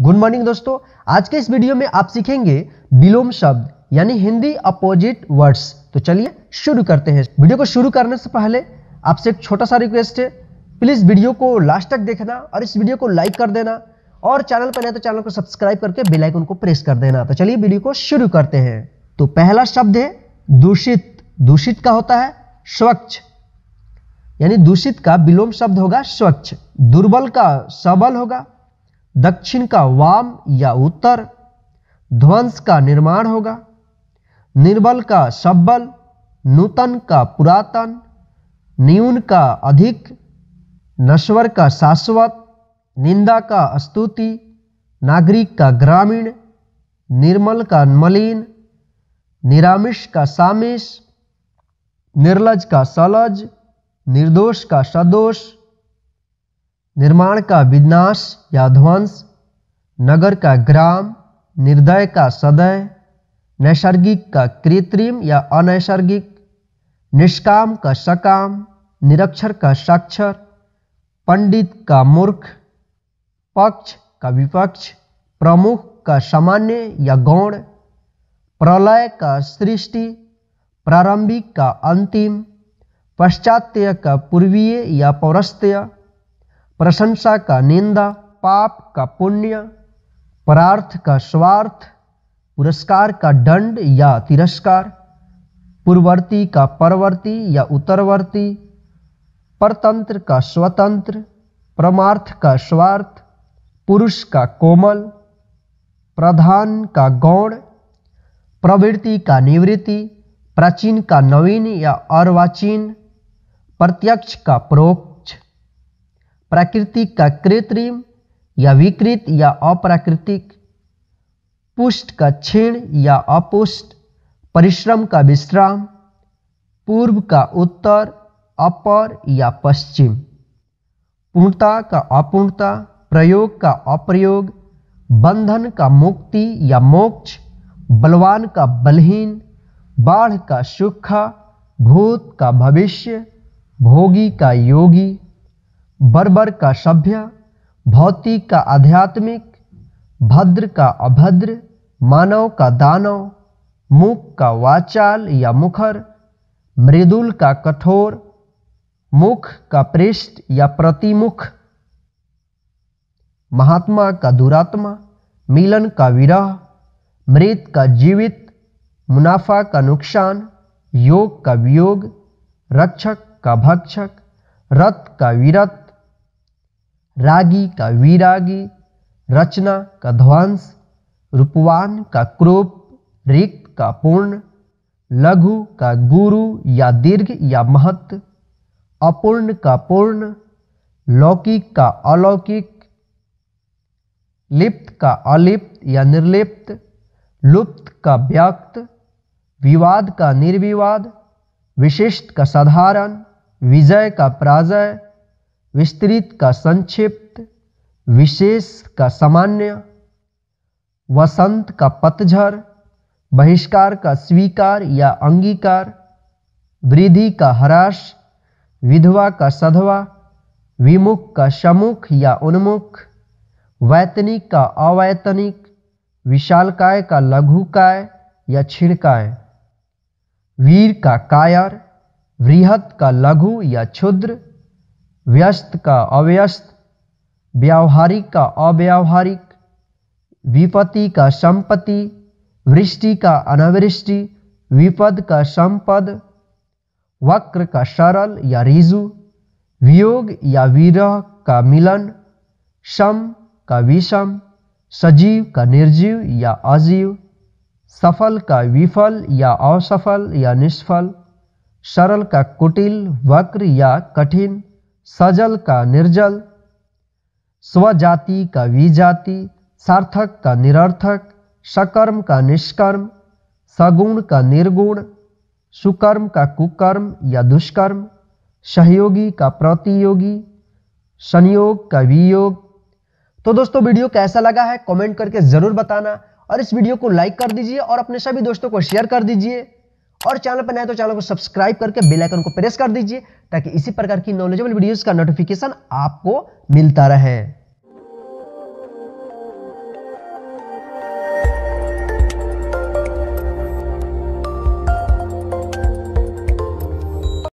good morning दोस्तों आज के इस वीडियो में आप सीखेंगे विलोम शब्द यानी हिंदी अपोजिट वर्ड्स तो चलिए शुरू करते हैं वीडियो को शुरू करने से पहले आपसे एक छोटा सा रिक्वेस्ट है प्लीज़ वीडियो को लास्ट तक देखना और इस वीडियो को लाइक कर देना और चैनल पर नहीं तो चैनल को सब्सक्राइब करके बेलाइकन को प्रेस कर देना तो चलिए वीडियो को शुरू करते हैं तो पहला शब्द है दूषित दूषित का होता है स्वच्छ यानी दूषित का विलोम शब्द होगा स्वच्छ दुर्बल का सबल होगा दक्षिण का वाम या उत्तर ध्वंस का निर्माण होगा निर्बल का सब्बल नूतन का पुरातन न्यून का अधिक नश्वर का शाश्वत निंदा का स्तुति नागरिक का ग्रामीण निर्मल का मलिन निरामिष का सामिश निर्लज का सलज निर्दोष का सदोष निर्माण का विनाश या ध्वंस नगर का ग्राम निर्दय का सदय नैसर्गिक का कृत्रिम या अनैसर्गिक निष्काम का सकाम निरक्षर का साक्षर पंडित का मूर्ख पक्ष का विपक्ष प्रमुख का सामान्य या गौण प्रलय का सृष्टि प्रारंभिक का अंतिम पाश्चात्य का पूर्वीय या पौरस्त्य प्रशंसा का निंदा पाप का पुण्य परार्थ का स्वार्थ पुरस्कार का दंड या तिरस्कार पूर्ववर्ती का परवर्ती या उत्तरवर्ती परतंत्र का स्वतंत्र परमार्थ का स्वार्थ पुरुष का कोमल प्रधान का गौण प्रवृत्ति का निवृत्ति प्राचीन का नवीन या अर्वाचीन प्रत्यक्ष का प्रोक्त प्राकृतिक का कृत्रिम या विकृत या अप्राकृतिक पुष्ट का क्षीण या अपुष्ट परिश्रम का विश्राम पूर्व का उत्तर अपर या पश्चिम पूर्णता का अपूर्णता प्रयोग का अप्रयोग बंधन का मुक्ति या मोक्ष बलवान का बलहीन बाढ़ का सूखा भूत का भविष्य भोगी का योगी बर्बर का सभ्य भौतिक का आध्यात्मिक भद्र का अभद्र मानव का दानव मुख का वाचाल या मुखर मृदुल का कठोर मुख का पृष्ठ या प्रतिमुख महात्मा का दुरात्मा मिलन का विरह मृत का जीवित मुनाफा का नुकसान योग का वियोग रक्षक का भक्षक रथ का विरत रागी का विरागी रचना का ध्वंस रूपवान का क्रोप रिक्त का पूर्ण लघु का गुरु या दीर्घ या महत्व अपूर्ण का पूर्ण लौकिक का अलौकिक लिप्त का अलिप्त या निर्लिप्त लुप्त का व्यक्त विवाद का निर्विवाद विशिष्ट का साधारण विजय का पराजय विस्तृत का संक्षिप्त विशेष का सामान्य वसंत का पतझर बहिष्कार का स्वीकार या अंगीकार वृद्धि का हराश विधवा का सधवा विमुख का समुख या उन्मुख वैतनिक का अवैतनिक विशालकाय का लघुकाय या छिड़काय वीर का कायर वृहत का लघु या क्षुद्र व्यस्त का अव्यस्त व्यावहारिक का अव्यावहारिक विपत्ति का संपत्ति वृष्टि का अनावृष्टि विपद का संपद वक्र का सरल या रिजु वियोग या विरह का मिलन सम का विषम सजीव का निर्जीव या अजीव सफल का विफल या असफल या निष्फल सरल का कुटिल वक्र या कठिन सजल का निर्जल स्वजाति का विजाति सार्थक का निरर्थक सकर्म का निष्कर्म सगुण का निर्गुण सुकर्म का कुकर्म या दुष्कर्म सहयोगी का प्रतियोगी संयोग का वियोग तो दोस्तों वीडियो कैसा लगा है कमेंट करके जरूर बताना और इस वीडियो को लाइक कर दीजिए और अपने सभी दोस्तों को शेयर कर दीजिए और चैनल पर नए तो चैनल को सब्सक्राइब करके बेल आइकन को प्रेस कर दीजिए ताकि इसी प्रकार की नॉलेजेबल वीडियोस का नोटिफिकेशन आपको मिलता रहे